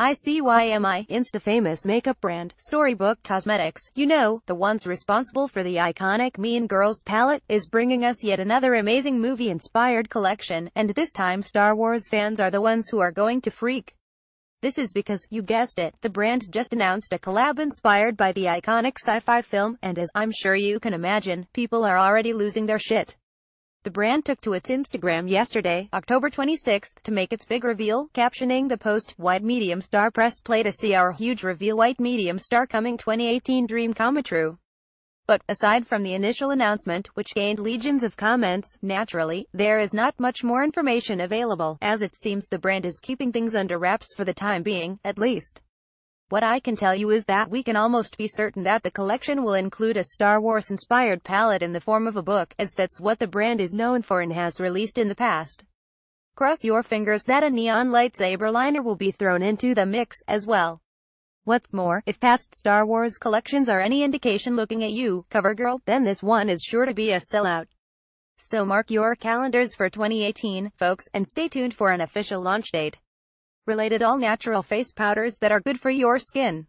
ICYMI, Instafamous makeup brand, Storybook Cosmetics, you know, the ones responsible for the iconic Mean Girls palette, is bringing us yet another amazing movie-inspired collection, and this time Star Wars fans are the ones who are going to freak. This is because, you guessed it, the brand just announced a collab inspired by the iconic sci-fi film, and as I'm sure you can imagine, people are already losing their shit. The brand took to its Instagram yesterday, October 26, to make its big reveal, captioning the post, White Medium Star Press Play to see our huge reveal White Medium Star coming 2018 dream come true. But, aside from the initial announcement, which gained legions of comments, naturally, there is not much more information available, as it seems the brand is keeping things under wraps for the time being, at least. What I can tell you is that we can almost be certain that the collection will include a Star Wars-inspired palette in the form of a book, as that's what the brand is known for and has released in the past. Cross your fingers that a neon lightsaber liner will be thrown into the mix, as well. What's more, if past Star Wars collections are any indication looking at you, CoverGirl, then this one is sure to be a sellout. So mark your calendars for 2018, folks, and stay tuned for an official launch date related all-natural face powders that are good for your skin.